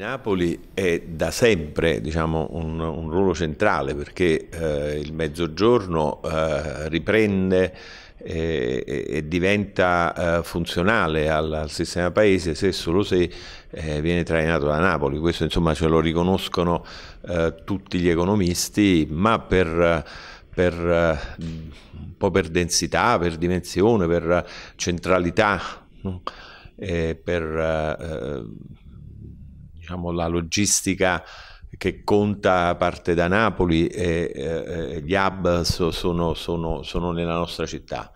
Napoli è da sempre diciamo, un, un, ruolo centrale perché eh, il mezzogiorno eh, riprende eh, e, e, diventa eh, funzionale al, al, sistema paese se solo se eh, viene trainato da Napoli. Questo insomma ce lo riconoscono eh, tutti gli economisti, ma per, per, eh, un po' per densità, per dimensione, per centralità, no? Eh, per diciamo, la logistica che conta parte da Napoli e eh, eh gli hub so, sono, sono, sono nella nostra città.